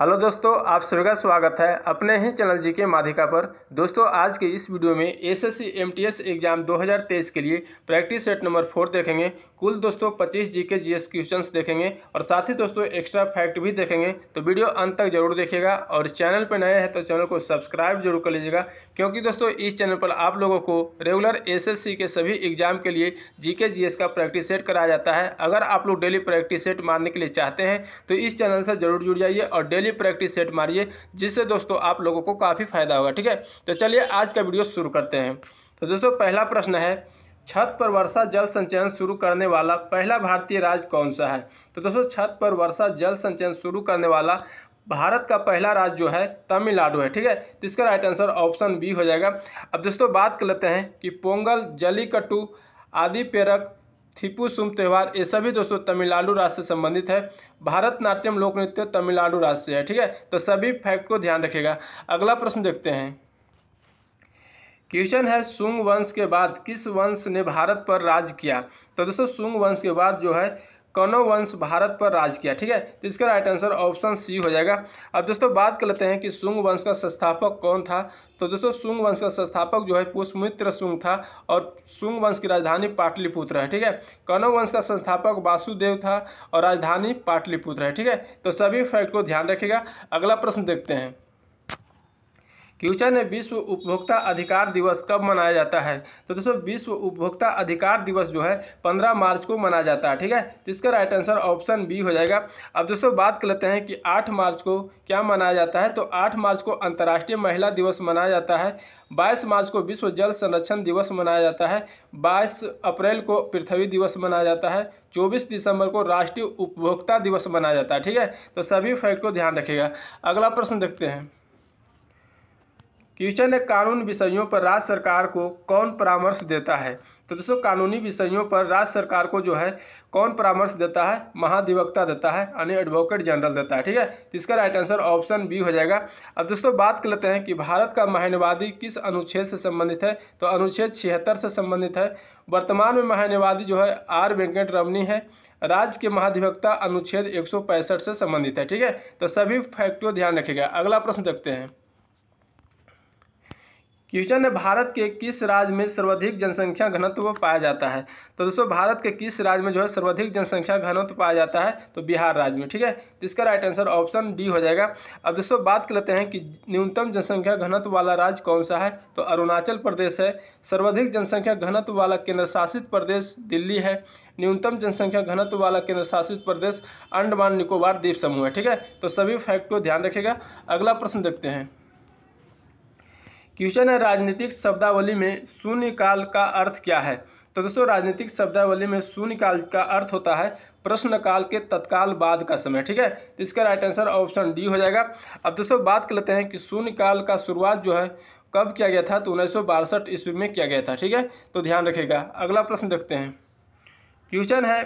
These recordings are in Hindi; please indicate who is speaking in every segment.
Speaker 1: हेलो दोस्तों आप सभी का स्वागत है अपने ही चैनल जी के माध्यिका पर दोस्तों आज के इस वीडियो में एसएससी एमटीएस एग्जाम 2023 के लिए प्रैक्टिस सेट नंबर फोर देखेंगे कुल दोस्तों 25 के जीएस क्वेश्चंस देखेंगे और साथ ही दोस्तों एक्स्ट्रा फैक्ट भी देखेंगे तो वीडियो अंत तक जरूर देखिएगा और चैनल पर नए हैं तो चैनल को सब्सक्राइब जरूर कर लीजिएगा क्योंकि दोस्तों इस चैनल पर आप लोगों को रेगुलर एस के सभी एग्जाम के लिए जी के का प्रैक्टिस सेट कराया जाता है अगर आप लोग डेली प्रैक्टिस सेट मारने के लिए चाहते हैं तो इस चैनल से जरूर जुड़ जाइए और डेली डेली प्रैक्टिस सेट मारिए जिससे दोस्तों आप लोगों को काफ़ी फायदा होगा ठीक है तो चलिए आज का वीडियो शुरू करते हैं तो दोस्तों पहला प्रश्न है छत पर वर्षा जल संचयन शुरू करने वाला पहला भारतीय राज्य कौन सा है तो दोस्तों छत पर वर्षा जल संचयन शुरू करने वाला भारत का पहला राज्य जो है तमिलनाडु है ठीक है तो इसका राइट आंसर ऑप्शन बी हो जाएगा अब दोस्तों बात कर लेते हैं कि पोंगल जलीकट्टू आदि पेरक थिपू सुम त्यौहार ये सभी दोस्तों तमिलनाडु राज्य से संबंधित है भारतनाट्यम लोक नृत्य तमिलनाडु राज्य से है ठीक है तो सभी फैक्ट को ध्यान रखेगा अगला प्रश्न देखते हैं क्वेश्चन है सुंग वंश के बाद किस वंश ने भारत पर राज किया तो दोस्तों सुंग वंश के बाद जो है कौनो वंश भारत पर राज किया ठीक है तो इसका राइट आंसर ऑप्शन सी हो जाएगा अब दोस्तों बात कर लेते हैं कि सुंग वंश का संस्थापक कौन था तो दोस्तों सुंग वंश का संस्थापक जो है पुष्पमित्र सुंग था और सुंग वंश की राजधानी पाटलिपुत्र है ठीक है कौनो वंश का संस्थापक वासुदेव था और राजधानी पाटलिपुत्र है ठीक है तो सभी फैक्ट को ध्यान रखेगा अगला प्रश्न देखते हैं क्यूचर ने विश्व उपभोक्ता अधिकार दिवस कब मनाया जाता है तो दोस्तों विश्व उपभोक्ता अधिकार दिवस जो है पंद्रह मार्च को मनाया जाता है ठीक है तो इसका राइट आंसर ऑप्शन बी हो जाएगा अब दोस्तों बात कर लेते हैं कि आठ मार्च को क्या मनाया जाता है तो आठ मार्च को अंतर्राष्ट्रीय महिला दिवस मनाया जाता है बाईस मार्च को विश्व जल संरक्षण दिवस मनाया जाता है बाईस अप्रैल को पृथ्वी दिवस मनाया जाता है चौबीस दिसंबर को राष्ट्रीय उपभोक्ता दिवस मनाया जाता है ठीक है तो सभी फैक्ट को ध्यान रखिएगा अगला प्रश्न देखते हैं क्वेश्चन है कानून विषयों पर राज्य सरकार को कौन परामर्श देता है तो दोस्तों कानूनी विषयों पर राज्य सरकार को जो है कौन परामर्श देता है महाधिवक्ता देता है यानी एडवोकेट जनरल देता है ठीक है तो इसका राइट आंसर ऑप्शन बी हो जाएगा अब दोस्तों बात कर लेते हैं कि भारत का महान्यवादी किस अनुच्छेद से संबंधित है तो अनुच्छेद छिहत्तर से संबंधित है वर्तमान में महान्यवादी जो है आर वेंकट रमनी है राज्य के महाधिवक्ता अनुच्छेद एक से संबंधित है ठीक है तो सभी फैक्ट को ध्यान रखेगा अगला प्रश्न देखते हैं क्वेश्चन है भारत के किस राज्य में सर्वाधिक जनसंख्या घनत्व पाया जाता है तो दोस्तों भारत के किस राज्य में जो है सर्वाधिक जनसंख्या घनत्व पाया जाता है तो बिहार राज्य में ठीक है तो इसका राइट आंसर ऑप्शन डी हो जाएगा अब दोस्तों बात कर लेते हैं कि न्यूनतम जनसंख्या घनत्व वाला राज्य कौन सा है तो अरुणाचल प्रदेश है सर्वाधिक जनसंख्या घनत्व वाला केंद्र शासित प्रदेश दिल्ली है न्यूनतम जनसंख्या घनत्व वाला केंद्र शासित प्रदेश अंडमान निकोबार द्वीप समूह है ठीक है तो सभी फैक्ट को ध्यान रखिएगा अगला प्रश्न देखते हैं क्वेश्चन है राजनीतिक शब्दावली में शून्यकाल का अर्थ क्या है तो दोस्तों राजनीतिक शब्दावली में शून्यकाल का अर्थ होता है प्रश्न काल के तत्काल बाद का समय ठीक है तो इसका राइट आंसर ऑप्शन डी हो जाएगा अब दोस्तों बात कर लेते हैं कि शून्यकाल का शुरुआत जो है कब किया गया था तो उन्नीस ईस्वी में किया गया था ठीक है तो ध्यान रखेगा अगला प्रश्न देखते हैं क्वेश्चन है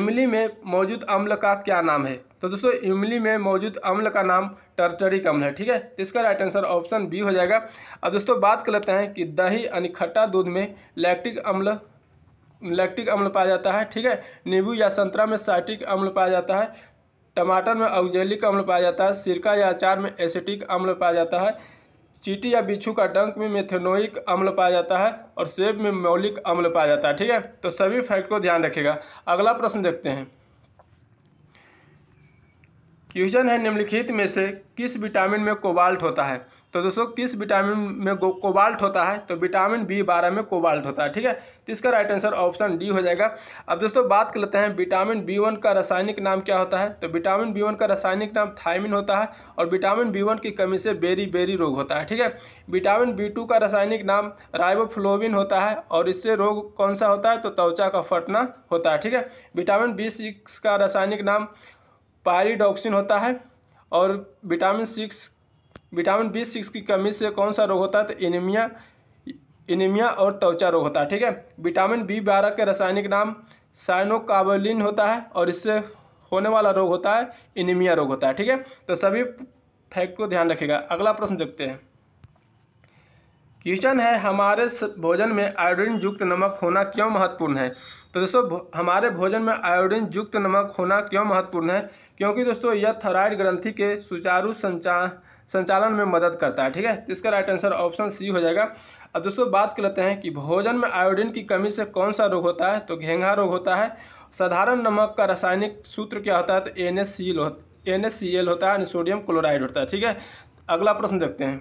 Speaker 1: इमली में मौजूद अम्ल का क्या नाम है तो दोस्तों इमली में मौजूद अम्ल का नाम टर्टरिक अम्ल है ठीक है तो इसका राइट आंसर ऑप्शन बी हो जाएगा अब दोस्तों बात कर लेते हैं कि दही यानी खट्टा दूध में लैक्टिक अम्ल लैक्टिक अम्ल पाया जाता है ठीक है नींबू या संतरा में साइटिक अम्ल पाया जाता है टमाटर में ऑक्जेलिक अम्ल पाया जाता है सिरका या अचार में एसिटिक अम्ल पाया जाता है चीटी या बिच्छू का डंक में मेथेनोइक अम्ल पाया जाता है और सेब में मौलिक अम्ल पाया जाता है ठीक है तो सभी फैक्ट को ध्यान रखिएगा अगला प्रश्न देखते हैं क्वेश्चन है निम्नलिखित में से किस विटामिन में कोबाल्ट होता है तो दोस्तों किस विटामिन में कोबाल्ट होता है तो विटामिन बी बारह में कोबाल्ट होता है ठीक है तो इसका राइट आंसर ऑप्शन डी हो जाएगा अब दोस्तों बात कर लेते हैं विटामिन बी वन का रासायनिक नाम क्या होता है तो विटामिन बी वन का रासायनिक नाम थायमिन होता है और विटामिन बी वन की कमी से बेरी बेरी रोग होता है ठीक है विटामिन बी टू का रासायनिक नाम राइबोफ्लोविन होता है और इससे रोग कौन सा होता है तो त्वचा का फटना होता है ठीक है विटामिन बी सिक्स का रासायनिक नाम पायरीडॉक्सिन होता है और vitamin six vitamin B six की कमी से कौन सा रोग होता है तो एनीमिया एनीमिया और त्वचा रोग होता है ठीक है विटामिन बी बारह के रासायनिक नाम साइनोकाबलिन होता है और इससे होने वाला रोग होता है एनीमिया रोग होता है ठीक है तो सभी फैक्ट को ध्यान रखेगा अगला प्रश्न देखते हैं क्वेश्चन है हमारे भोजन में आयोडीन युक्त नमक होना क्यों महत्वपूर्ण है तो दोस्तों हमारे भोजन में आयोडीन युक्त नमक होना क्यों महत्वपूर्ण है क्योंकि दोस्तों यह थायराइड ग्रंथि के सुचारू संचा संचालन में मदद करता है ठीक है तो इसका राइट आंसर ऑप्शन सी हो जाएगा अब दोस्तों बात कर लेते हैं कि भोजन में आयोडीन की कमी से कौन सा रोग होता है तो घेंघा रोग होता है साधारण नमक का रासायनिक सूत्र क्या होता है तो N N S C L होता है सोडियम क्लोराइड होता है ठीक है अगला प्रश्न देखते हैं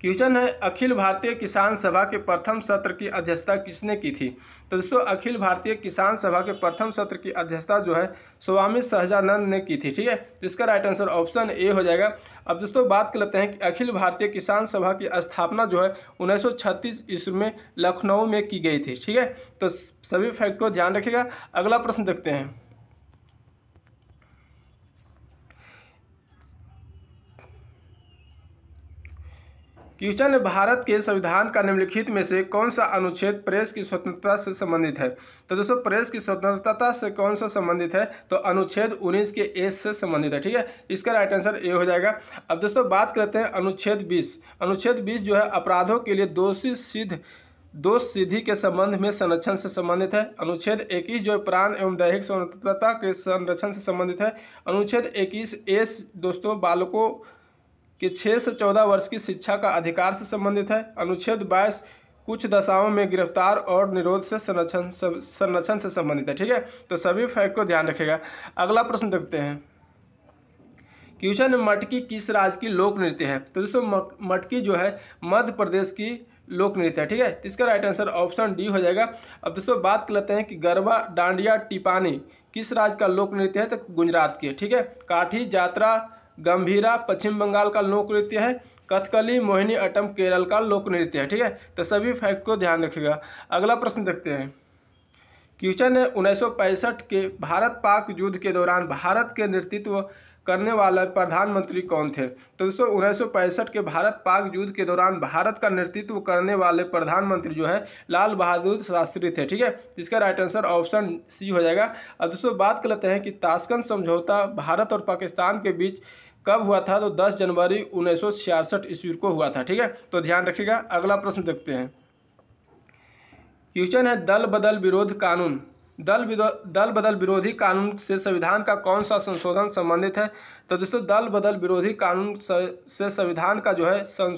Speaker 1: क्वेश्चन है अखिल भारतीय किसान सभा के प्रथम सत्र की अध्यक्षता किसने की थी तो दोस्तों अखिल भारतीय किसान सभा के प्रथम सत्र की अध्यक्षता जो है स्वामी सहजानंद ने की थी ठीक है तो इसका राइट आंसर ऑप्शन ए हो जाएगा अब दोस्तों बात कर लेते हैं कि अखिल भारतीय किसान सभा की स्थापना जो है 1936 ईस्वी में लखनऊ में की गई थी ठीक है तो सभी फैक्ट को ध्यान रखिएगा अगला प्रश्न देखते हैं क्वेश्चन है भारत के संविधान का निम्नलिखित में से कौन सा अनुच्छेद प्रेस की स्वतंत्रता से संबंधित है तो दोस्तों प्रेस की स्वतंत्रता से कौन सा संबंधित है तो अनुच्छेद 19 के एस से संबंधित है ठीक है इसका राइट आंसर ए हो जाएगा अब दोस्तों बात करते हैं अनुच्छेद बीस अनुच्छेद बीस जो है अपराधों के लिए दोषी सिद्ध दोष सिद्धि के संबंध में संरक्षण से संबंधित है अनुच्छेद इक्कीस जो प्राण एवं दैहिक स्वतंत्रता के संरक्षण से संबंधित है अनुच्छेद इक्कीस एस दोस्तों बालकों कि 6 से 14 वर्ष की शिक्षा का अधिकार से संबंधित है अनुच्छेद 22 कुछ दशाओं में गिरफ्तार और निरोध से संरक्षण संरक्षण से संबंधित है ठीक है तो सभी फैक्ट को ध्यान रखेगा अगला प्रश्न देखते हैं क्वेश्चन मटकी किस राज्य की लोक नृत्य है तो दोस्तों मटकी जो है मध्य प्रदेश की लोक नृत्य है ठीक है इसका राइट आंसर ऑप्शन डी हो जाएगा अब दोस्तों बात कर लेते हैं कि गरबा डांडिया टिपानी किस राज्य का लोक नृत्य है तो गुजरात की ठीक है काठी यात्रा गंभीरा पश्चिम बंगाल का लोक नृत्य है कथकली मोहिनी अटम केरल का लोक नृत्य है ठीक है तो सभी फैक्ट को ध्यान रखिएगा अगला प्रश्न देखते हैं क्वेश्चन है उन्नीस के भारत पाक युद्ध के दौरान भारत के नेतृत्व करने वाले प्रधानमंत्री कौन थे तो दोस्तों उन्नीस के भारत पाक युद्ध के दौरान भारत का नेतृत्व करने वाले प्रधानमंत्री जो है लाल बहादुर शास्त्री थे ठीक है जिसका राइट आंसर ऑप्शन सी हो जाएगा अब दोस्तों बात कर लेते हैं कि ताशकंद समझौता भारत और पाकिस्तान के बीच कब हुआ था तो 10 जनवरी उन्नीस सौ ईस्वी को हुआ था ठीक है तो ध्यान रखिएगा अगला प्रश्न देखते हैं क्वेश्चन है दल बदल विरोध कानून दल दल बदल विरोधी कानून से संविधान का कौन सा संशोधन संबंधित है तो दोस्तों दल बदल विरोधी कानून से संविधान का जो है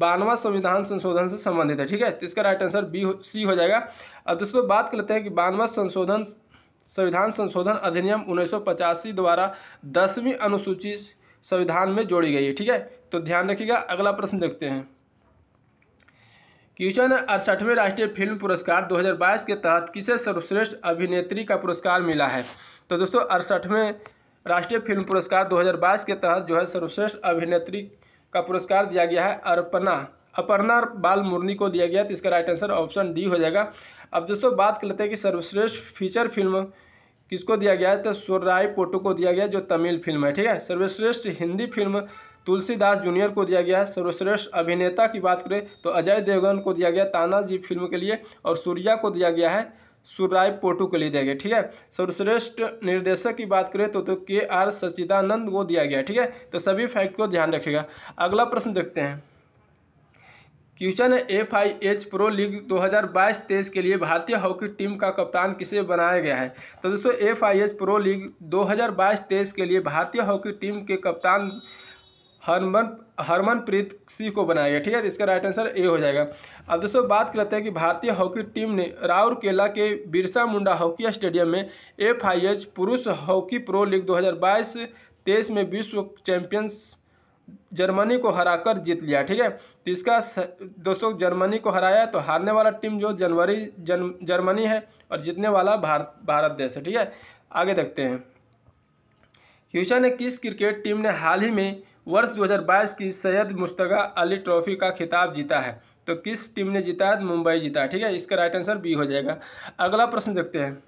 Speaker 1: बानवा संविधान संशोधन से संबंधित है ठीक है तो इसका राइट आंसर बी हो, सी हो जाएगा अब दोस्तों बात कर लेते हैं कि बानवा संशोधन संविधान संशोधन अधिनियम उन्नीस द्वारा दसवीं अनुसूची संविधान में जोड़ी गई है ठीक है तो ध्यान रखिएगा अगला प्रश्न देखते हैं क्वेश्चन है अड़सठवें राष्ट्रीय फिल्म पुरस्कार 2022 के तहत किसे सर्वश्रेष्ठ अभिनेत्री का पुरस्कार मिला है तो दोस्तों अड़सठवें राष्ट्रीय फिल्म पुरस्कार 2022 के तहत जो है सर्वश्रेष्ठ अभिनेत्री का पुरस्कार दिया गया है अर्पणा अपर्णा बाल मुरनी को दिया गया तो इसका राइट आंसर ऑप्शन डी हो जाएगा अब दोस्तों बात कर लेते हैं कि सर्वश्रेष्ठ फीचर फिल्म किसको दिया गया है तो सुरराय पोटो को दिया गया जो तमिल फिल्म है ठीक है सर्वश्रेष्ठ हिंदी फिल्म तुलसीदास जूनियर को दिया गया है सर्वश्रेष्ठ अभिनेता की बात करें तो अजय देवगन को दिया गया तानाजी फिल्म के लिए और सूर्या को दिया गया है सुराय पोटू के लिए दिया गया ठीक है सर्वश्रेष्ठ निर्देशक की बात करें तो, तो के आर सचिदानंद को दिया गया ठीक है तो सभी फैक्ट को ध्यान रखेगा अगला प्रश्न देखते हैं question F I H pro league 2022-23 के लिए भारतीय हॉकी टीम का कप्तान किसे बनाया गया है तो दोस्तों F I H pro league 2022-23 के लिए भारतीय हॉकी टीम के कप्तान हरमन हरमनप्रीत सिंह को बनाया गया ठीक है तो इसका राइट आंसर ए हो जाएगा अब दोस्तों बात करते हैं कि भारतीय हॉकी टीम ने राउरकेला के बिरसा मुंडा हॉकी स्टेडियम में एफ आई एच पुरुष हॉकी प्रो लीग दो हज़ार में विश्व चैंपियंस जर्मनी को हराकर जीत लिया ठीक है तो इसका दोस्तों जर्मनी को हराया तो हारने वाला टीम जो जनवरी जन जर्मनी है और जीतने वाला भारत भारत देश है ठीक है आगे देखते हैं क्वेश्चन ने किस क्रिकेट टीम ने हाल ही में वर्ष 2022 की सैयद मुश्तगा अली ट्रॉफी का खिताब जीता है तो किस टीम ने जीता है मुंबई जीता है ठीक है इसका राइट आंसर बी हो जाएगा अगला प्रश्न देखते हैं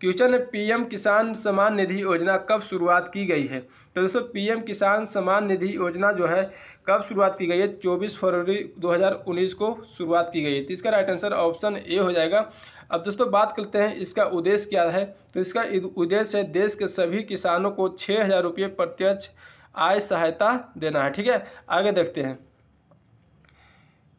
Speaker 1: क्वेश्चन है पीएम किसान सम्मान निधि योजना कब शुरुआत की गई है तो दोस्तों पीएम किसान सम्मान निधि योजना जो है कब शुरुआत की गई है 24 फरवरी 2019 को शुरुआत की गई है तो इसका राइट आंसर ऑप्शन ए हो जाएगा अब दोस्तों बात करते हैं इसका उद्देश्य क्या है तो इसका उद्देश्य है देश के सभी किसानों को छः हज़ार रुपये प्रत्यक्ष आय सहायता देना है ठीक है आगे देखते हैं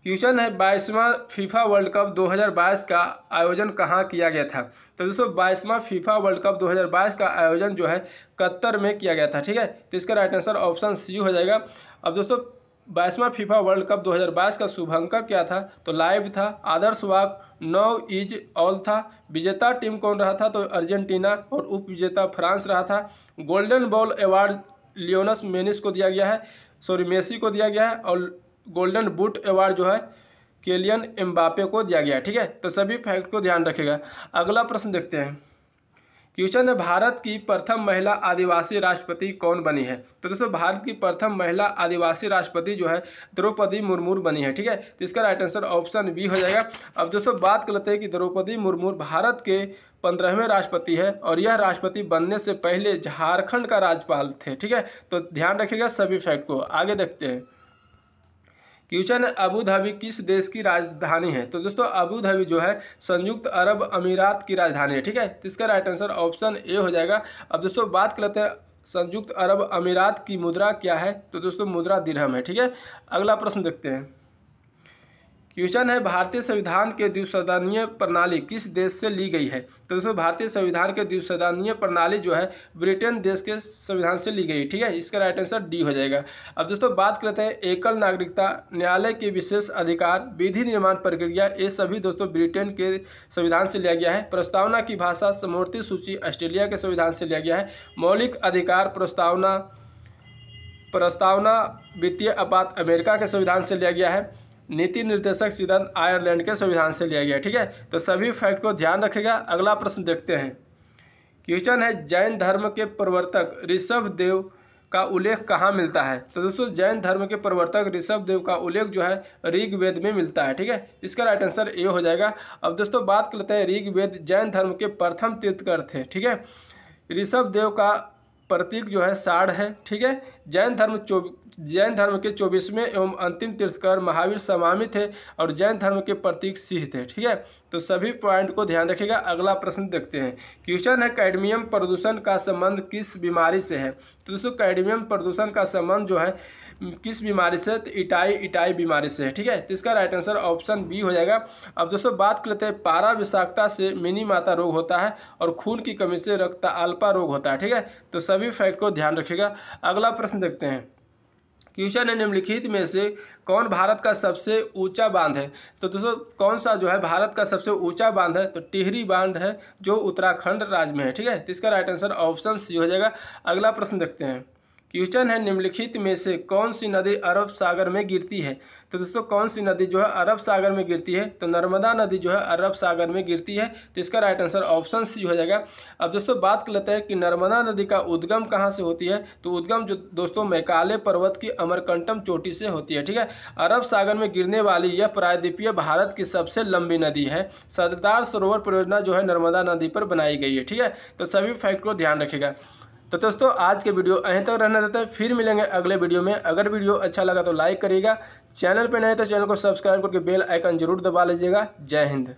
Speaker 1: क्वेश्चन है बाईसवा फीफा वर्ल्ड कप 2022 का आयोजन कहाँ किया गया था तो दोस्तों बाईसवां फीफा वर्ल्ड कप 2022 का आयोजन जो है कतर में किया गया था ठीक है तो इसका राइट आंसर ऑप्शन सी हो जाएगा अब दोस्तों बाईसवा फीफा वर्ल्ड कप 2022 का शुभंकर क्या था तो लाइव था आदर्श वाक नौ इज ऑल था विजेता टीम कौन रहा था तो अर्जेंटीना और उप विजेता फ्रांस रहा था golden ball award Lionel Messi को दिया गया है सॉरी मेसी को दिया गया है और गोल्डन बूट अवार्ड जो है केलियन एम्बापे को दिया गया ठीक है तो सभी फैक्ट को ध्यान रखेगा अगला प्रश्न देखते हैं क्वेश्चन है भारत की प्रथम महिला आदिवासी राष्ट्रपति कौन बनी है तो दोस्तों भारत की प्रथम महिला आदिवासी राष्ट्रपति जो है द्रौपदी मुर्मू बनी है ठीक है तो इसका राइट आंसर ऑप्शन बी हो जाएगा अब दोस्तों बात कर लेते हैं कि द्रौपदी मुर्मू भारत के पंद्रहवें राष्ट्रपति है और यह राष्ट्रपति बनने से पहले झारखंड का राज्यपाल थे ठीक है तो ध्यान रखिएगा सभी फैक्ट को आगे देखते हैं क्वेश्चन अबू धाबी किस देश की राजधानी है तो दोस्तों अबू धाबी जो है संयुक्त अरब अमीरात की राजधानी है ठीक है तो इसका राइट आंसर ऑप्शन ए हो जाएगा अब दोस्तों बात कर लेते हैं संयुक्त अरब अमीरात की मुद्रा क्या है तो दोस्तों मुद्रा दिरहम है ठीक है अगला प्रश्न देखते हैं क्वेश्चन है भारतीय संविधान के द्विसदनीय प्रणाली किस देश से ली गई है तो दोस्तों भारतीय संविधान के द्विसदनीय प्रणाली जो है ब्रिटेन देश के संविधान से ली गई है ठीक है इसका राइट आंसर डी हो जाएगा अब दोस्तों बात करते हैं एकल नागरिकता न्यायालय के विशेष अधिकार विधि निर्माण प्रक्रिया ये सभी दोस्तों ब्रिटेन के संविधान से लिया गया है प्रस्तावना की भाषा समूर्ति सूची ऑस्ट्रेलिया के संविधान से लिया गया है मौलिक अधिकार प्रस्तावना प्रस्तावना वित्तीय आपात अमेरिका के संविधान से लिया गया है नीति निर्देशक सिद्धांत आयरलैंड के संविधान से लिया गया ठीक है तो सभी फैक्ट को ध्यान रखेगा अगला प्रश्न देखते हैं क्वेश्चन है जैन धर्म के प्रवर्तक ऋषभ देव का उल्लेख कहाँ मिलता है तो दोस्तों जैन धर्म के प्रवर्तक ऋषभ देव का उल्लेख जो है ऋग्वेद में मिलता है ठीक है इसका राइट आंसर ए हो जाएगा अब दोस्तों बात करते हैं ऋग्वेद जैन धर्म के प्रथम तीर्थकर थे ठीक है ऋषभ देव का प्रतीक जो है साढ़ है ठीक है जैन धर्म जैन धर्म के चौबीसवें एवं अंतिम तीर्थकर महावीर समामी थे और जैन धर्म के प्रतीक सिंह थे ठीक है तो सभी पॉइंट को ध्यान रखिएगा अगला प्रश्न देखते हैं क्वेश्चन है कैडमियम प्रदूषण का संबंध किस बीमारी से है तो दोस्तों कैडमियम प्रदूषण का संबंध जो है किस बीमारी से तो इटाई इटाई बीमारी से है ठीक है तो इसका राइट आंसर ऑप्शन बी हो जाएगा अब दोस्तों बात कर लेते हैं पारा विषाक्तता से मिनी माता रोग होता है और खून की कमी से रक्त अल्पा रोग होता है ठीक है तो सभी फैक्ट को ध्यान रखिएगा अगला प्रश्न देखते हैं क्वेश्चन है निम्नलिखित में से कौन भारत का सबसे ऊंचा बांध है तो दोस्तों कौन सा जो है भारत का सबसे ऊंचा बांध है तो टिहरी बांध है जो उत्तराखंड राज्य में है ठीक है तो इसका राइट आंसर ऑप्शन सी हो जाएगा अगला प्रश्न देखते हैं क्वेश्चन है निम्नलिखित में से कौन सी नदी अरब सागर में गिरती है तो दोस्तों कौन सी नदी जो है अरब सागर में गिरती है तो नर्मदा नदी जो है अरब सागर में गिरती है तो इसका राइट आंसर ऑप्शन सी हो जाएगा अब दोस्तों बात कर लेते हैं कि नर्मदा नदी का उद्गम कहाँ से होती है तो उद्गम जो दोस्तों मैकाले पर्वत की अमरकंटम चोटी से होती है ठीक है अरब सागर में गिरने वाली यह प्रायद्वीपीय भारत की सबसे लंबी नदी है सरदार सरोवर परियोजना जो है नर्मदा नदी पर बनाई गई है ठीक है तो सभी फैक्ट को ध्यान रखेगा तो दोस्तों आज के वीडियो यहीं तक रहना देते हैं फिर मिलेंगे अगले वीडियो में अगर वीडियो अच्छा लगा तो लाइक करिएगा चैनल पर नहीं तो चैनल को सब्सक्राइब करके बेल आइकन जरूर दबा लीजिएगा जय हिंद